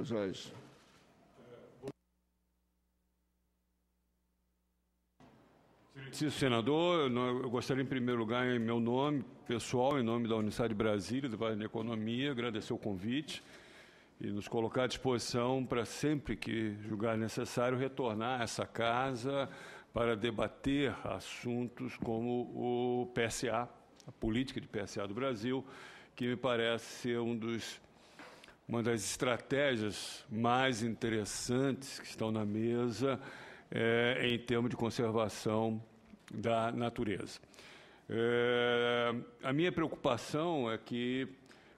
Os olhos. Sim, senador, eu gostaria em primeiro lugar, em meu nome pessoal, em nome da Universidade de Brasília, do Vale da Economia, agradecer o convite e nos colocar à disposição para sempre que julgar necessário retornar a essa casa para debater assuntos como o PSA, a política de PSA do Brasil, que me parece ser um dos uma das estratégias mais interessantes que estão na mesa é em termos de conservação da natureza. É, a minha preocupação é que,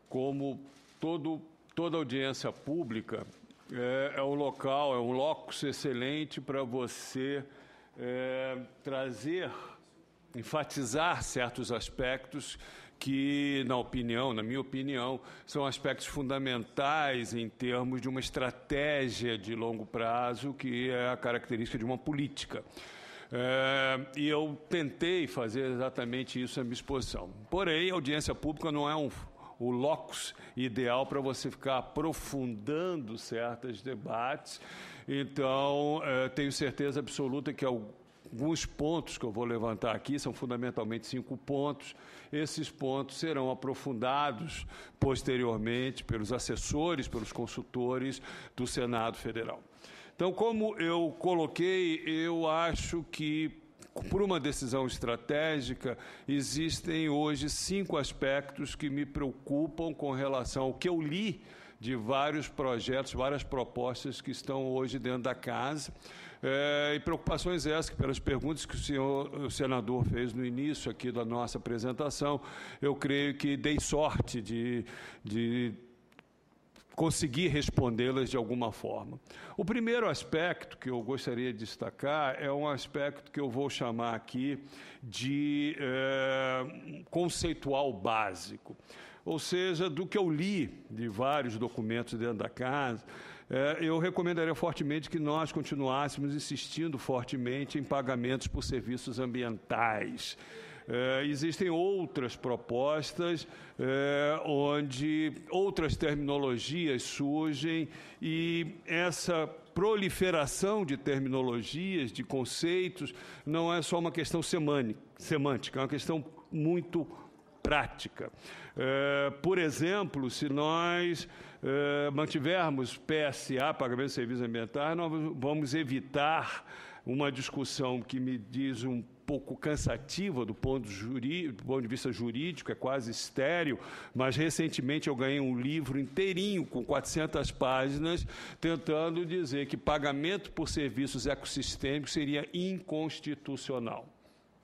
como todo, toda audiência pública, é, é um local, é um locus excelente para você é, trazer, enfatizar certos aspectos que, na opinião, na minha opinião, são aspectos fundamentais em termos de uma estratégia de longo prazo que é a característica de uma política. É, e eu tentei fazer exatamente isso na minha exposição. Porém, a audiência pública não é um, o locus ideal para você ficar aprofundando certos debates. Então, é, tenho certeza absoluta que alguns pontos que eu vou levantar aqui são fundamentalmente cinco pontos esses pontos serão aprofundados posteriormente pelos assessores, pelos consultores do Senado Federal. Então, como eu coloquei, eu acho que por uma decisão estratégica, existem hoje cinco aspectos que me preocupam com relação ao que eu li de vários projetos, várias propostas que estão hoje dentro da casa. É, e preocupações essas que, pelas perguntas que o senhor o senador fez no início aqui da nossa apresentação, eu creio que dei sorte de, de conseguir respondê-las de alguma forma. O primeiro aspecto que eu gostaria de destacar é um aspecto que eu vou chamar aqui de é, conceitual básico. Ou seja, do que eu li de vários documentos dentro da casa, é, eu recomendaria fortemente que nós continuássemos insistindo fortemente em pagamentos por serviços ambientais. É, existem outras propostas é, onde outras terminologias surgem e essa proliferação de terminologias, de conceitos, não é só uma questão semântica, é uma questão muito prática. É, por exemplo, se nós eh, mantivermos PSA, pagamento de serviços ambientais, nós vamos evitar uma discussão que me diz um pouco cansativa do ponto, do ponto de vista jurídico, é quase estéreo, mas recentemente eu ganhei um livro inteirinho com 400 páginas tentando dizer que pagamento por serviços ecossistêmicos seria inconstitucional.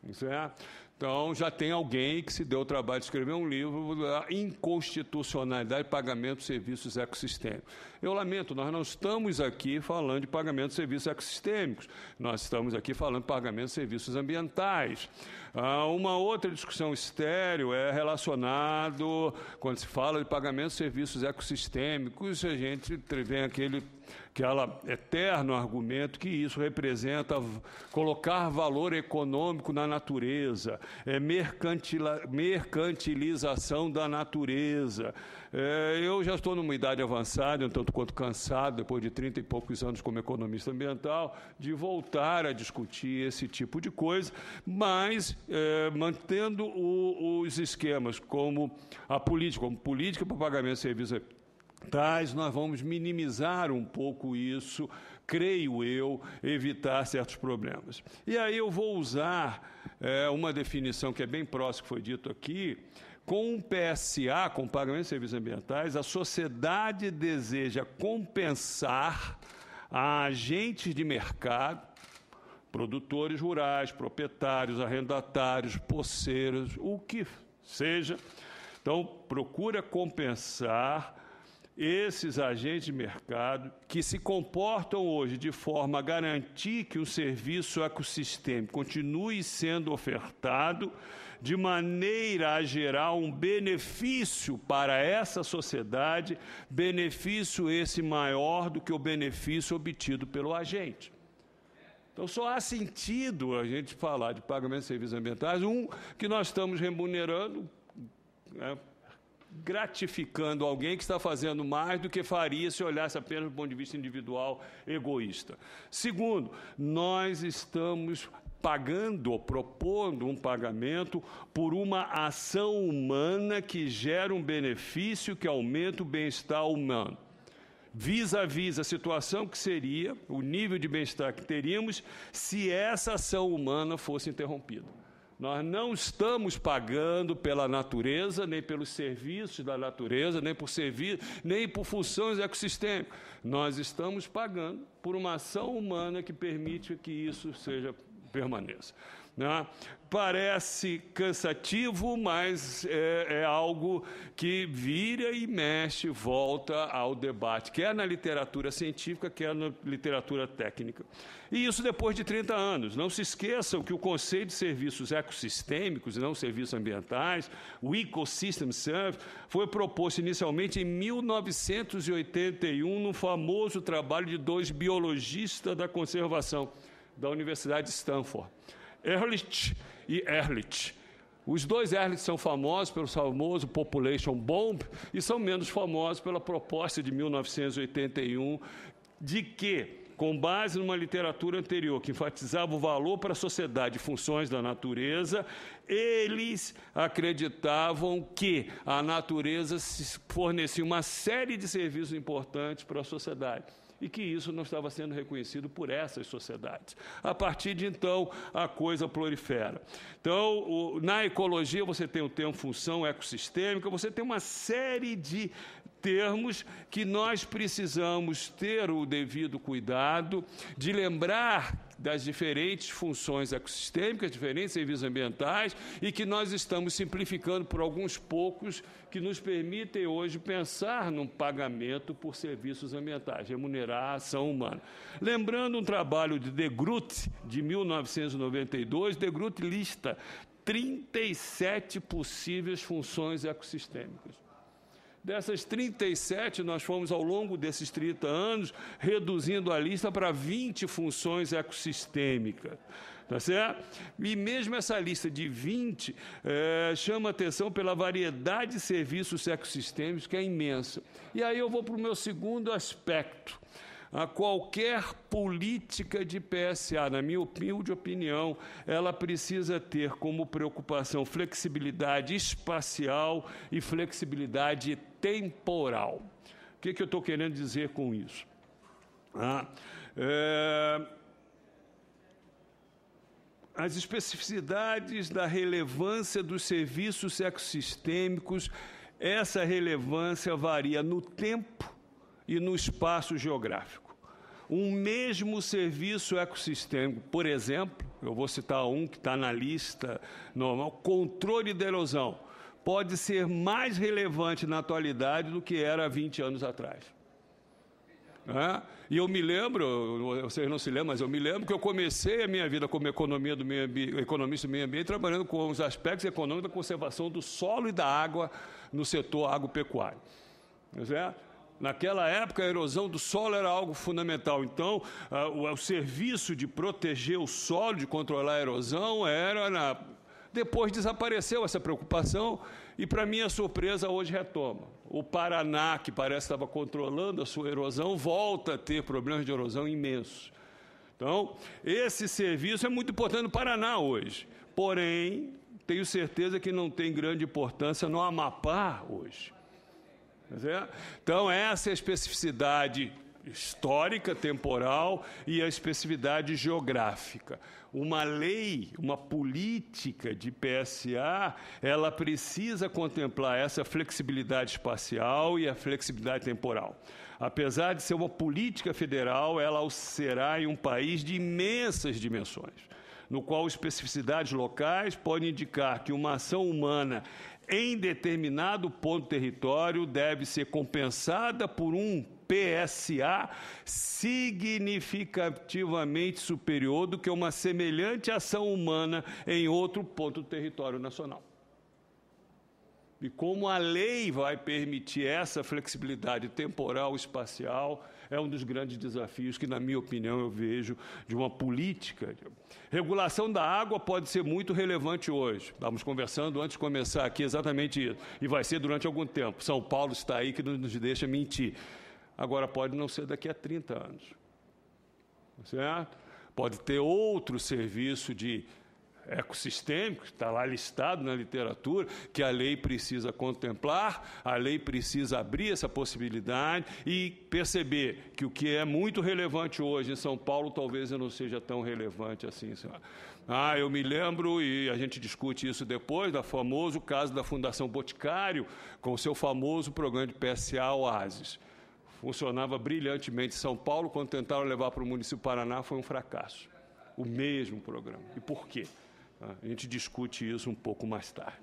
Isso é então, já tem alguém que se deu o trabalho de escrever um livro da inconstitucionalidade de pagamento de serviços ecossistêmicos. Eu lamento, nós não estamos aqui falando de pagamento de serviços ecossistêmicos, nós estamos aqui falando de pagamento de serviços ambientais. Ah, uma outra discussão estéreo é relacionado, quando se fala de pagamento de serviços ecossistêmicos, a gente vem aquele aquela eterno argumento que isso representa colocar valor econômico na natureza, é mercantilização da natureza. É, eu já estou numa idade avançada, um tanto quanto cansado, depois de 30 e poucos anos como economista ambiental, de voltar a discutir esse tipo de coisa, mas é, mantendo o, os esquemas como a política, como política para pagamento de serviços tais, nós vamos minimizar um pouco isso, creio eu, evitar certos problemas. E aí eu vou usar é, uma definição que é bem próxima que foi dito aqui. Com um PSA, com pagamento de serviços ambientais, a sociedade deseja compensar a agentes de mercado, produtores rurais, proprietários, arrendatários, poceiros, o que seja. Então, procura compensar esses agentes de mercado que se comportam hoje de forma a garantir que o serviço ecossistêmico continue sendo ofertado de maneira a gerar um benefício para essa sociedade, benefício esse maior do que o benefício obtido pelo agente. Então, só há sentido a gente falar de pagamento de serviços ambientais, um, que nós estamos remunerando né, gratificando alguém que está fazendo mais do que faria se olhasse apenas do ponto de vista individual egoísta. Segundo, nós estamos pagando, ou propondo um pagamento por uma ação humana que gera um benefício que aumenta o bem-estar humano. Vis a vis a situação que seria, o nível de bem-estar que teríamos se essa ação humana fosse interrompida. Nós não estamos pagando pela natureza, nem pelos serviços da natureza, nem por serviço, nem por funções ecossistêmicas. Nós estamos pagando por uma ação humana que permite que isso seja permaneça. Né? Parece cansativo, mas é, é algo que vira e mexe, volta ao debate, quer na literatura científica, quer na literatura técnica. E isso depois de 30 anos. Não se esqueçam que o conceito de serviços ecossistêmicos e não serviços ambientais, o Ecosystem Service, foi proposto inicialmente em 1981 no famoso trabalho de dois biologistas da conservação da Universidade de Stanford. Ehrlich e Ehrlich. Os dois Ehrlich são famosos pelo famoso Population Bomb e são menos famosos pela proposta de 1981 de que com base numa literatura anterior que enfatizava o valor para a sociedade e funções da natureza, eles acreditavam que a natureza fornecia uma série de serviços importantes para a sociedade e que isso não estava sendo reconhecido por essas sociedades. A partir de então, a coisa prolifera. Então, o, na ecologia, você tem o termo função ecossistêmica, você tem uma série de termos que nós precisamos ter o devido cuidado de lembrar das diferentes funções ecossistêmicas, diferentes serviços ambientais, e que nós estamos simplificando por alguns poucos que nos permitem hoje pensar num pagamento por serviços ambientais, remunerar a ação humana. Lembrando um trabalho de De Groot, de 1992, De Groot lista 37 possíveis funções ecossistêmicas. Dessas 37, nós fomos ao longo desses 30 anos reduzindo a lista para 20 funções ecossistêmicas. Tá certo? E mesmo essa lista de 20 é, eh, chama atenção pela variedade de serviços ecossistêmicos, que é imensa. E aí eu vou para o meu segundo aspecto a qualquer política de PSA, na minha humilde opinião, ela precisa ter como preocupação flexibilidade espacial e flexibilidade temporal. O que, que eu estou querendo dizer com isso? Ah, é, as especificidades da relevância dos serviços ecossistêmicos, essa relevância varia no tempo e no espaço geográfico. Um mesmo serviço ecossistêmico, por exemplo, eu vou citar um que está na lista normal, controle da erosão pode ser mais relevante na atualidade do que era 20 anos atrás. É? E eu me lembro, vocês não se lembram, mas eu me lembro que eu comecei a minha vida como economia do meio ambiente, economista do meio ambiente, trabalhando com os aspectos econômicos da conservação do solo e da água no setor agropecuário. É? Naquela época, a erosão do solo era algo fundamental. Então, o, serviço de proteger o solo, de controlar a erosão, era na depois desapareceu essa preocupação e, para minha surpresa, hoje retoma. O Paraná, que parece que estava controlando a sua erosão, volta a ter problemas de erosão imensos. Então, esse serviço é muito importante no Paraná hoje. Porém, tenho certeza que não tem grande importância no Amapá hoje. Então, essa é a especificidade histórica, temporal e a especificidade geográfica. Uma lei, uma política de PSA, ela precisa contemplar essa flexibilidade espacial e a flexibilidade temporal. Apesar de ser uma política federal, ela será em um país de imensas dimensões no qual especificidades locais podem indicar que uma ação humana em determinado ponto do território deve ser compensada por um PSA significativamente superior do que uma semelhante ação humana em outro ponto do território nacional. E como a lei vai permitir essa flexibilidade temporal, espacial, é um dos grandes desafios que, na minha opinião, eu vejo de uma política. Regulação da água pode ser muito relevante hoje. Estamos conversando antes de começar aqui exatamente isso, e vai ser durante algum tempo. São Paulo está aí que nos deixa mentir. Agora, pode não ser daqui a 30 anos. Certo? Pode ter outro serviço de ecossistêmico, está lá listado na literatura, que a lei precisa contemplar, a lei precisa abrir essa possibilidade e perceber que o que é muito relevante hoje em São Paulo talvez não seja tão relevante assim. Ah, eu me lembro, e a gente discute isso depois, do famoso caso da Fundação Boticário, com o seu famoso programa de PSA Oasis funcionava brilhantemente em São Paulo, quando tentaram levar para o município do Paraná, foi um fracasso. O mesmo programa. E por quê? Ah, a gente discute isso um pouco mais tarde.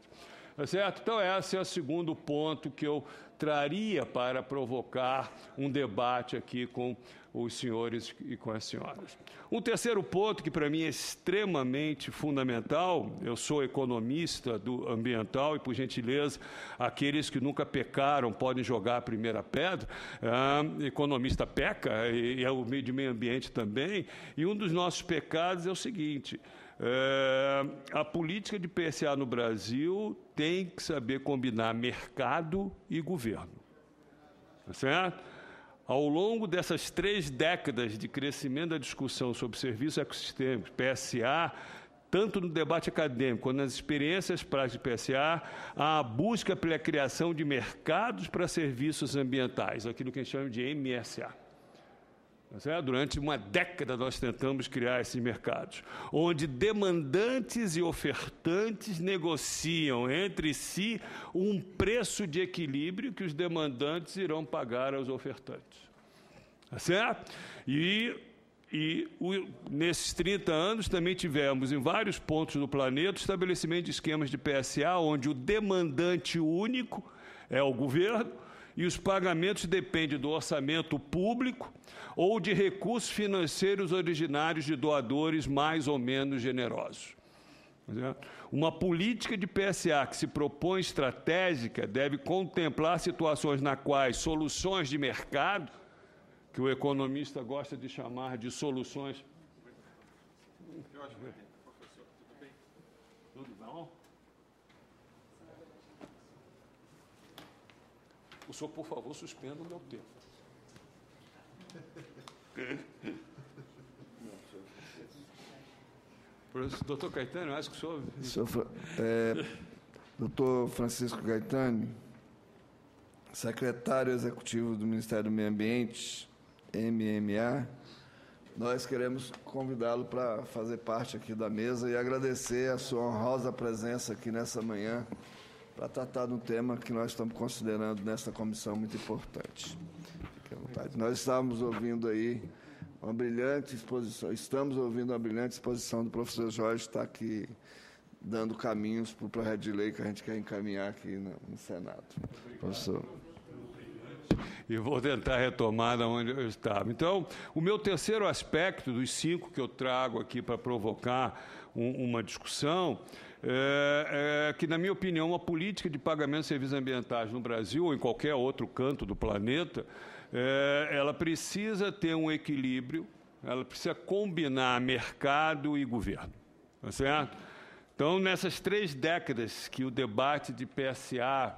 Tá certo? Então, esse é o segundo ponto que eu traria para provocar um debate aqui com os senhores e com as senhoras. Um terceiro ponto que para mim é extremamente fundamental, eu sou economista do ambiental e por gentileza, aqueles que nunca pecaram podem jogar a primeira pedra. Ah, economista peca e é o meio de meio ambiente também, e um dos nossos pecados é o seguinte: é, a política de PSA no Brasil tem que saber combinar mercado e governo. Tá certo? Ao longo dessas três décadas de crescimento da discussão sobre serviços ecossistêmicos, PSA, tanto no debate acadêmico quanto nas experiências práticas de PSA, há a busca pela criação de mercados para serviços ambientais, aquilo que a gente chama de MSA. É, durante uma década nós tentamos criar esses mercados, onde demandantes e ofertantes negociam entre si um preço de equilíbrio que os demandantes irão pagar aos ofertantes. Tá certo? E, e o, nesses 30 anos também tivemos em vários pontos do planeta estabelecimento de esquemas de PSA, onde o demandante único é o governo e os pagamentos dependem do orçamento público ou de recursos financeiros originários de doadores mais ou menos generosos. Tá Uma política de PSA que se propõe estratégica deve contemplar situações na quais soluções de mercado, que o economista gosta de chamar de soluções. Eu acho que... senhor, por favor, suspenda o meu tempo. Doutor Caetano, acho que o senhor. senhor é, doutor Francisco Caetano, secretário executivo do Ministério do Meio Ambiente, MMA, nós queremos convidá-lo para fazer parte aqui da mesa e agradecer a sua honrosa presença aqui nessa manhã para tratar de um tema que nós estamos considerando nesta comissão muito importante. Nós estávamos ouvindo aí uma brilhante exposição, estamos ouvindo uma brilhante exposição do professor Jorge, está aqui dando caminhos para o projeto de lei que a gente quer encaminhar aqui no, Senado. Professor. E vou tentar retomar da onde eu estava. Então, o meu terceiro aspecto dos cinco que eu trago aqui para provocar um, uma discussão é, é, que, na minha opinião, a política de pagamento de serviços ambientais no Brasil ou em qualquer outro canto do planeta, é, ela precisa ter um equilíbrio, ela precisa combinar mercado e governo. Tá certo? Então, nessas três décadas que o debate de PSA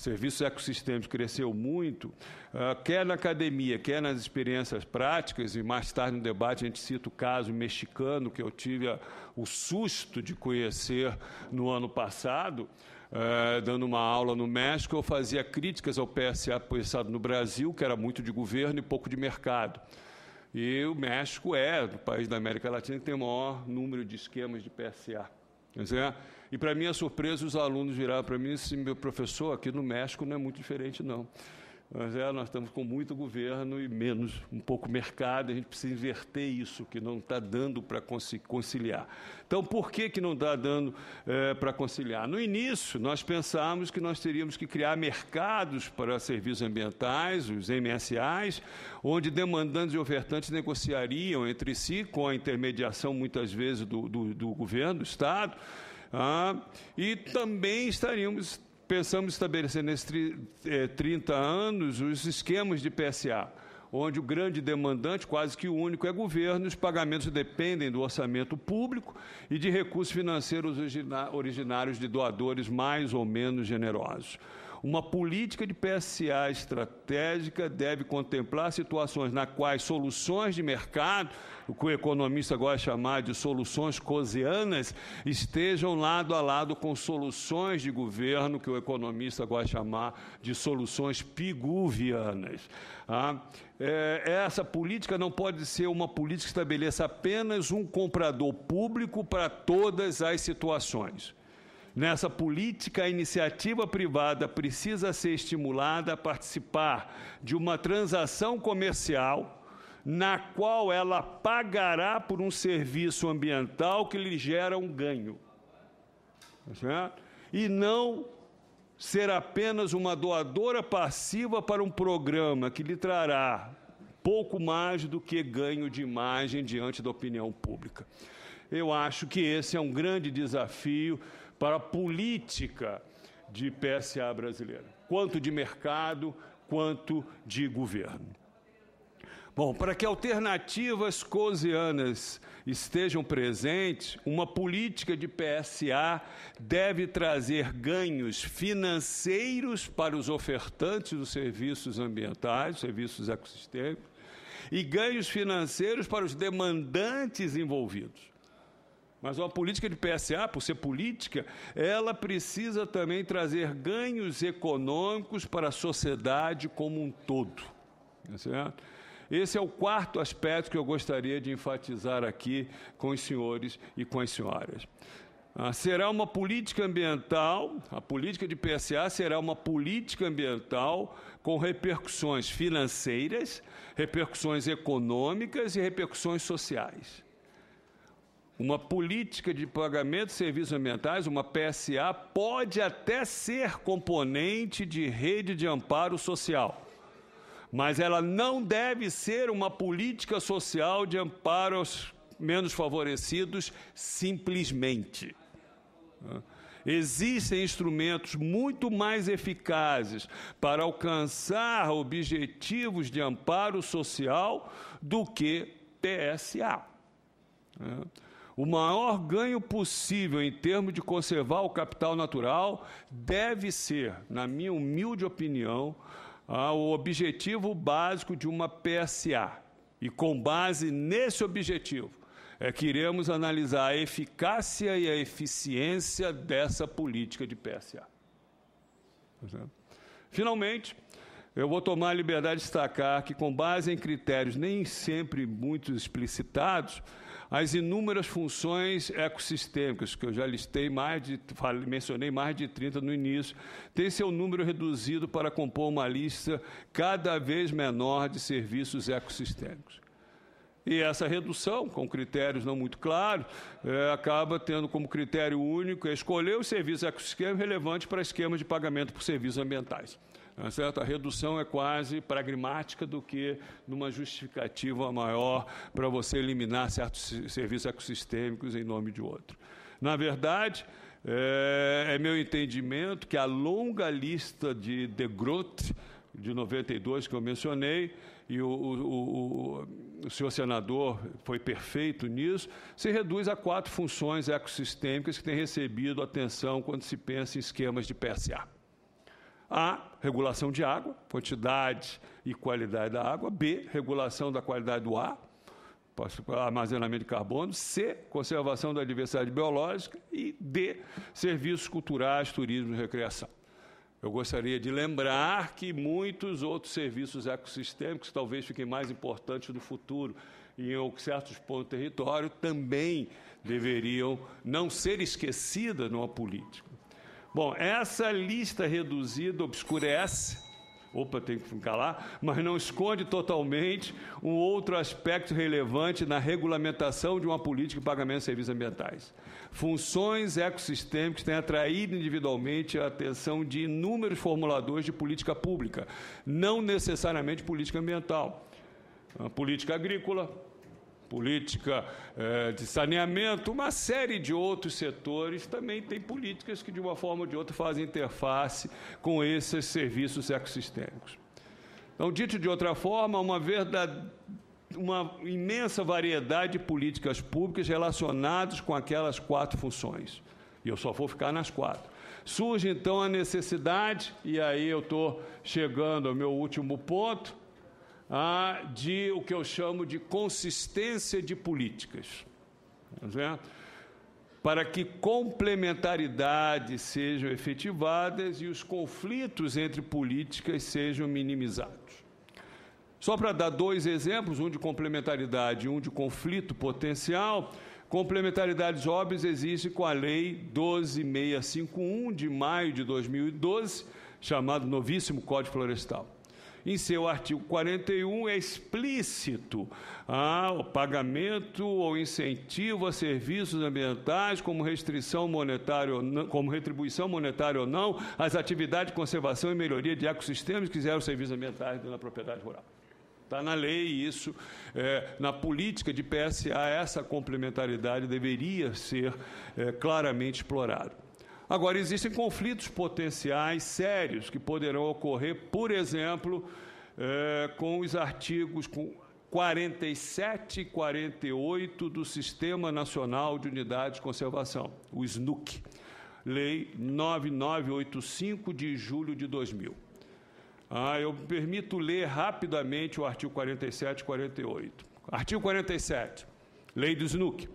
serviços ecossistêmicos cresceu muito, ah, quer na academia, quer nas experiências práticas, e mais tarde no debate a gente cita o caso mexicano que eu tive ah, o susto de conhecer no ano passado. Ah, dando uma aula no México, eu fazia críticas ao PSA pensado no Brasil, que era muito de governo e pouco de mercado. E o México é o país da América Latina que tem o maior número de esquemas de PSA. Quer dizer, e para minha surpresa, os alunos viraram para mim e disseram: meu professor, aqui no México não é muito diferente, não. Mas é, nós estamos com muito governo e menos, um pouco mercado, a gente precisa inverter isso, que não está dando para conciliar. Então, por que, que não está dando é, para conciliar? No início, nós pensávamos que nós teríamos que criar mercados para serviços ambientais, os MSAs, onde demandantes e ofertantes negociariam entre si, com a intermediação, muitas vezes, do, do, do governo, do Estado, ah, e também estaríamos, pensamos estabelecer nesses 30 eh, anos os esquemas de PSA, onde o grande demandante, quase que o único, é governo, e os pagamentos dependem do orçamento público e de recursos financeiros originários de doadores mais ou menos generosos. Uma política de PSA estratégica deve contemplar situações na quais soluções de mercado, o que o economista gosta de chamar de soluções cosianas, estejam lado a lado com soluções de governo, que o economista gosta de chamar de soluções piguvianas. Ah, é, essa política não pode ser uma política que estabeleça apenas um comprador público para todas as situações. Nessa política, a iniciativa privada precisa ser estimulada a participar de uma transação comercial na qual ela pagará por um serviço ambiental que lhe gera um ganho. E não ser apenas uma doadora passiva para um programa que lhe trará pouco mais do que ganho de imagem diante da opinião pública eu acho que esse é um grande desafio para a política de PSA brasileira, quanto de mercado, quanto de governo. Bom, para que alternativas cozianas estejam presentes, uma política de PSA deve trazer ganhos financeiros para os ofertantes dos serviços ambientais, serviços ecossistêmicos, e ganhos financeiros para os demandantes envolvidos. Mas uma política de PSA, por ser política, ela precisa também trazer ganhos econômicos para a sociedade como um todo. Tá certo? Esse é o quarto aspecto que eu gostaria de enfatizar aqui com os senhores e com as senhoras. Ah, será uma política ambiental, a política de PSA será uma política ambiental com repercussões financeiras, repercussões econômicas e repercussões sociais. Uma política de pagamento de serviços ambientais, uma PSA, pode até ser componente de rede de amparo social, mas ela não deve ser uma política social de amparo aos menos favorecidos simplesmente. Existem instrumentos muito mais eficazes para alcançar objetivos de amparo social do que PSA o maior ganho possível em termos de conservar o capital natural deve ser, na minha humilde opinião, o objetivo básico de uma PSA. E com base nesse objetivo, é que iremos analisar a eficácia e a eficiência dessa política de PSA. Tá Finalmente, eu vou tomar a liberdade de destacar que, com base em critérios nem sempre muito explicitados, as inúmeras funções ecossistêmicas, que eu já listei mais de, mencionei mais de 30 no início, têm seu número reduzido para compor uma lista cada vez menor de serviços ecossistêmicos. E essa redução, com critérios não muito claros, é, acaba tendo como critério único escolher os serviços ecossistêmicos relevantes para esquemas de pagamento por serviços ambientais. Tá certo? A redução é quase pragmática do que numa justificativa maior para você eliminar certos serviços ecossistêmicos em nome de outro. Na verdade, é, é meu entendimento que a longa lista de De Groot, de 92 que eu mencionei, e o, o, o, o, senhor senador foi perfeito nisso, se reduz a quatro funções ecossistêmicas que têm recebido atenção quando se pensa em esquemas de PSA. A, regulação de água, quantidade e qualidade da água. B, regulação da qualidade do ar, armazenamento de carbono. C, conservação da diversidade biológica. E D, serviços culturais, turismo e recreação. Eu gostaria de lembrar que muitos outros serviços ecossistêmicos talvez fiquem mais importantes no futuro e em certos pontos do território também deveriam não ser esquecidos numa política. Bom, essa lista reduzida obscurece é opa, tem que ficar lá, mas não esconde totalmente um outro aspecto relevante na regulamentação de uma política de pagamento de serviços ambientais. Funções ecossistêmicas têm atraído individualmente a atenção de inúmeros formuladores de política pública, não necessariamente política ambiental. A política agrícola, política eh, de saneamento, uma série de outros setores também tem políticas que, de uma forma ou de outra, fazem interface com esses serviços ecossistêmicos. Então, dito de outra forma, uma uma imensa variedade de políticas públicas relacionadas com aquelas quatro funções. E eu só vou ficar nas quatro. Surge então a necessidade, e aí eu estou chegando ao meu último ponto, ah, de o que eu chamo de consistência de políticas. Tá para que complementaridades sejam efetivadas e os conflitos entre políticas sejam minimizados. Só para dar dois exemplos, um de complementaridade e um de conflito potencial, complementaridades óbvias existem com a Lei 12651, de maio de 2012, chamado novíssimo Código Florestal em seu artigo 41, é explícito ah, o pagamento ou incentivo a serviços ambientais como restrição monetária não, como retribuição monetária ou não às atividades de conservação e melhoria de ecossistemas que fizeram serviços ambientais na propriedade rural. Está na lei isso. É, na política de PSA, essa complementaridade deveria ser é, claramente explorada. Agora, existem conflitos potenciais sérios que poderão ocorrer, por exemplo, é, com os artigos com 47 e 48 do Sistema Nacional de Unidades de Conservação, o SNUC, Lei 9985 de julho de 2000. Ah, eu me permito ler rapidamente o artigo 47 e 48. Artigo 47, Lei do SNUC.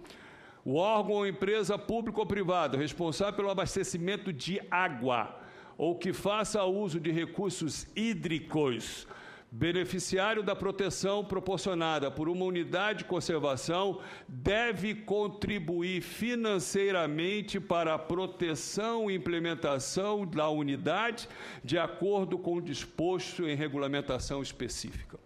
O órgão ou empresa pública ou privada responsável pelo abastecimento de água ou que faça uso de recursos hídricos, beneficiário da proteção proporcionada por uma unidade de conservação, deve contribuir financeiramente para a proteção e implementação da unidade, de acordo com o disposto em regulamentação específica.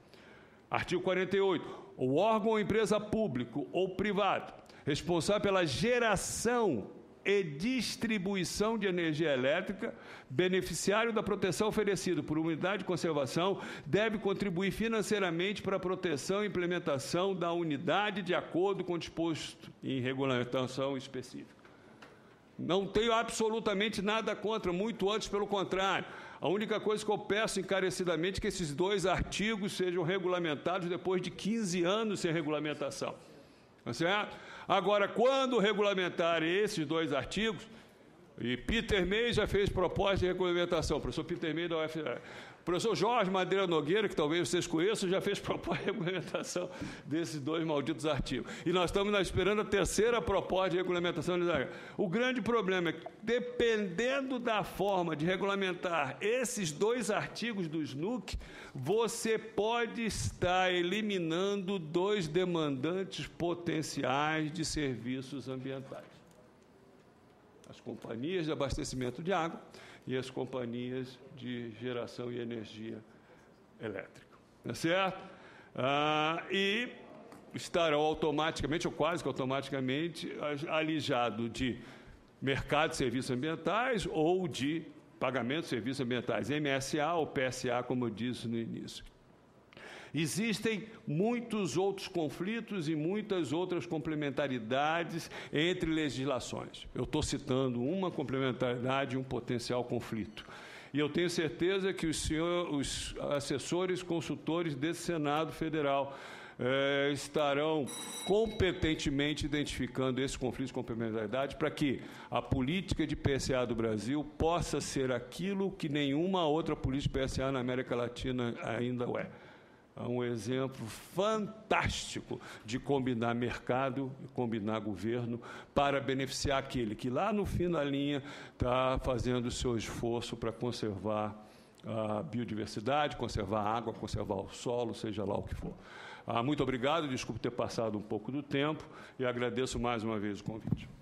Artigo 48. O órgão ou empresa público ou privado responsável pela geração e distribuição de energia elétrica, beneficiário da proteção oferecida por unidade de conservação, deve contribuir financeiramente para a proteção e implementação da unidade de acordo com o disposto em regulamentação específica. Não tenho absolutamente nada contra, muito antes pelo contrário. A única coisa que eu peço encarecidamente é que esses dois artigos sejam regulamentados depois de 15 anos sem regulamentação. Está certo? Agora, quando regulamentarem esses dois artigos, e Peter May já fez proposta de regulamentação, professor Peter May da UFR, professor Jorge Madeira Nogueira, que talvez vocês conheçam, já fez proposta de regulamentação desses dois malditos artigos. E nós estamos esperando a terceira proposta de regulamentação. O grande problema é que, dependendo da forma de regulamentar esses dois artigos do SNUC, você pode estar eliminando dois demandantes potenciais de serviços ambientais. As companhias de abastecimento de água e as companhias de geração e energia elétrica. Tá certo? Ah, e estarão automaticamente, ou quase que automaticamente, alijado de mercado de serviços ambientais ou de pagamento de serviços ambientais, MSA ou PSA, como eu disse no início. Existem muitos outros conflitos e muitas outras complementaridades entre legislações. Eu estou citando uma complementaridade e um potencial conflito. E eu tenho certeza que os, senhor, os assessores, consultores desse Senado Federal eh, estarão competentemente identificando esse conflito de complementaridade para que a política de PSA do Brasil possa ser aquilo que nenhuma outra política de PSA na América Latina ainda é é um exemplo fantástico de combinar mercado e combinar governo para beneficiar aquele que lá no fim da linha está fazendo o seu esforço para conservar a biodiversidade, conservar a água, conservar o solo, seja lá o que for. Ah, muito obrigado, desculpe ter passado um pouco do tempo e agradeço mais uma vez o convite.